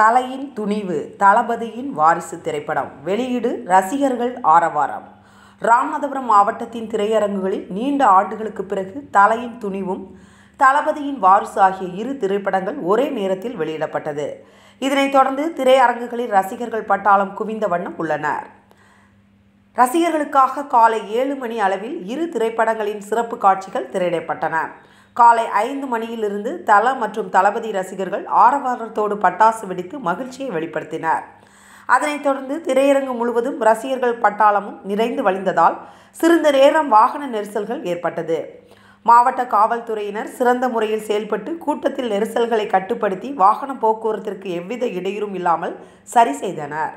தலையின் துணிவு தளபதியின் வாரிசு திரைப்படம் வெளியீடு ரசிகர்கள் ஆரவாரம் ராமநாதபுரம் மாவட்டத்தின் திரையரங்குகளில் நீண்ட ஆண்டுகளுக்கு பிறகு தலையின் துணிவும் தளபதியின் வாரிசு ஆகிய இரு திரைப்படங்கள் ஒரே நேரத்தில் வெளியிடப்பட்டது இதனைத் தொடர்ந்து திரையரங்குகளில் ரசிகர்கள் பட்டாளம் குவிந்த வண்ணம் உள்ளனர் ரசிகர்களுக்காக காலை ஏழு மணி அளவில் இரு திரைப்படங்களின் சிறப்பு காட்சிகள் திரையிடப்பட்டன காலை ஐந்து மணியிலிருந்து தல மற்றும் தளபதி ரசிகர்கள் ஆரவாரத்தோடு பட்டாசு வெடித்து மகிழ்ச்சியை வெளிப்படுத்தினர் அதனைத் தொடர்ந்து திரையரங்கு முழுவதும் ரசிகர்கள் பட்டாளமும் நிறைந்து வழிந்ததால் சிறிது நேரம் வாகன நெரிசல்கள் ஏற்பட்டது மாவட்ட காவல்துறையினர் சிறந்த முறையில் செயல்பட்டு கூட்டத்தில் நெரிசல்களை கட்டுப்படுத்தி வாகன போக்குவரத்திற்கு எவ்வித இடையூறும் இல்லாமல் சரி செய்தனர்